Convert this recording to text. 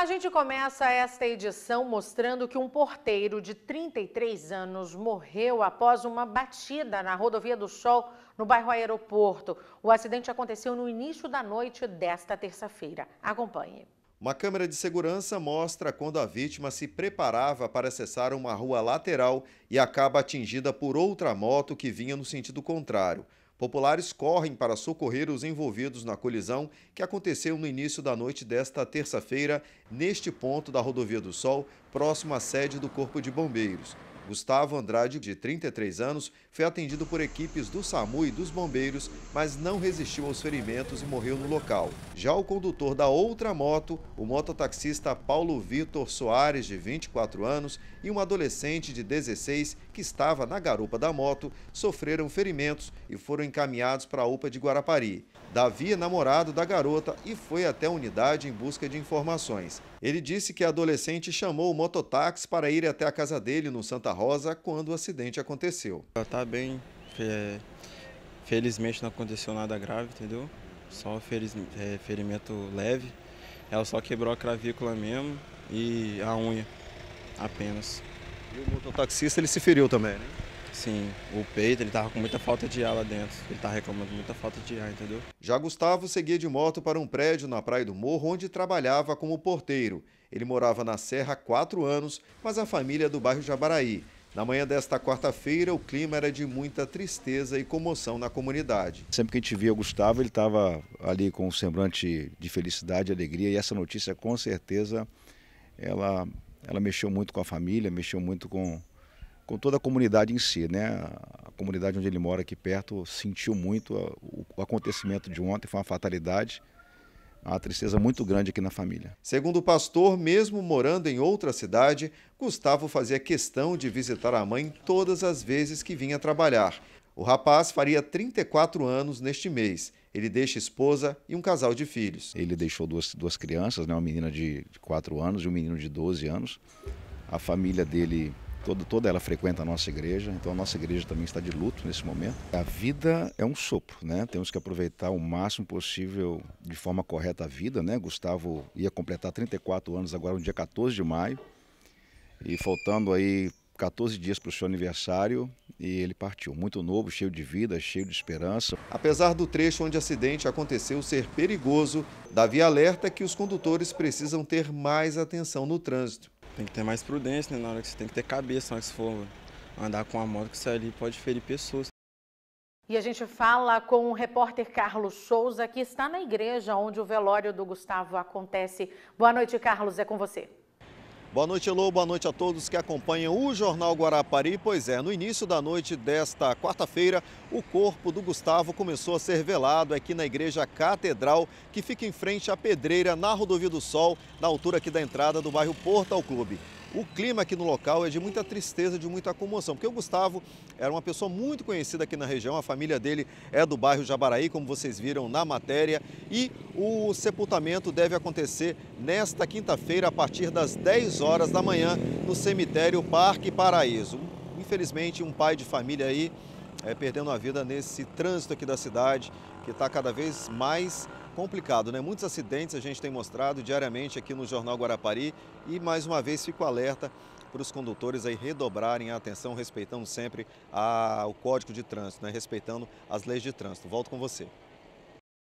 A gente começa esta edição mostrando que um porteiro de 33 anos morreu após uma batida na rodovia do Sol, no bairro Aeroporto. O acidente aconteceu no início da noite desta terça-feira. Acompanhe. Uma câmera de segurança mostra quando a vítima se preparava para acessar uma rua lateral e acaba atingida por outra moto que vinha no sentido contrário populares correm para socorrer os envolvidos na colisão que aconteceu no início da noite desta terça-feira, neste ponto da Rodovia do Sol, próximo à sede do Corpo de Bombeiros. Gustavo Andrade, de 33 anos, foi atendido por equipes do SAMU e dos bombeiros, mas não resistiu aos ferimentos e morreu no local. Já o condutor da outra moto, o mototaxista Paulo Vitor Soares, de 24 anos, e um adolescente de 16, que estava na garupa da moto, sofreram ferimentos e foram encaminhados para a UPA de Guarapari. Davi é namorado da garota e foi até a unidade em busca de informações. Ele disse que a adolescente chamou o mototáxi para ir até a casa dele no Santa Rosa quando o acidente aconteceu. Ela está bem, felizmente não aconteceu nada grave, entendeu? Só é, ferimento leve. Ela só quebrou a cravícula mesmo e a unha apenas. E o mototaxista ele se feriu também, né? Sim, o peito, ele tava com muita falta de ar lá dentro. Ele tava reclamando muita falta de ar, entendeu? Já Gustavo seguia de moto para um prédio na Praia do Morro, onde trabalhava como porteiro. Ele morava na Serra há quatro anos, mas a família é do bairro Jabaraí. Na manhã desta quarta-feira, o clima era de muita tristeza e comoção na comunidade. Sempre que a gente via o Gustavo, ele estava ali com um semblante de felicidade, alegria, e essa notícia, com certeza, ela, ela mexeu muito com a família, mexeu muito com, com toda a comunidade em si, né? A comunidade onde ele mora aqui perto sentiu muito o acontecimento de ontem, foi uma fatalidade uma tristeza muito grande aqui na família. Segundo o pastor, mesmo morando em outra cidade, Gustavo fazia questão de visitar a mãe todas as vezes que vinha trabalhar. O rapaz faria 34 anos neste mês. Ele deixa esposa e um casal de filhos. Ele deixou duas, duas crianças, né? uma menina de 4 anos e um menino de 12 anos. A família dele toda, toda ela frequenta a nossa igreja, então a nossa igreja também está de luto nesse momento. A vida é um sopro, né? Temos que aproveitar o máximo possível de forma correta a vida, né? Gustavo ia completar 34 anos agora no dia 14 de maio e faltando aí 14 dias para o seu aniversário e ele partiu. Muito novo, cheio de vida, cheio de esperança. Apesar do trecho onde o acidente aconteceu ser perigoso, Davi alerta que os condutores precisam ter mais atenção no trânsito. Tem que ter mais prudência, né? Na hora que você tem que ter cabeça, na hora que você for andar com a moto que você ali pode ferir pessoas. E a gente fala com o repórter Carlos Souza, que está na igreja onde o velório do Gustavo acontece. Boa noite, Carlos, é com você. Boa noite, Elô. Boa noite a todos que acompanham o Jornal Guarapari. Pois é, no início da noite desta quarta-feira, o corpo do Gustavo começou a ser velado aqui na Igreja Catedral, que fica em frente à pedreira na Rodovia do Sol, na altura aqui da entrada do bairro Porto ao Clube. O clima aqui no local é de muita tristeza, de muita comoção, porque o Gustavo era uma pessoa muito conhecida aqui na região, a família dele é do bairro Jabaraí, como vocês viram na matéria, e o sepultamento deve acontecer nesta quinta-feira, a partir das 10 horas da manhã, no cemitério Parque Paraíso. Infelizmente, um pai de família aí é, perdendo a vida nesse trânsito aqui da cidade, que está cada vez mais complicado, né? Muitos acidentes a gente tem mostrado diariamente aqui no Jornal Guarapari e mais uma vez fico alerta para os condutores aí redobrarem a atenção, respeitando sempre a, o código de trânsito, né? respeitando as leis de trânsito. Volto com você.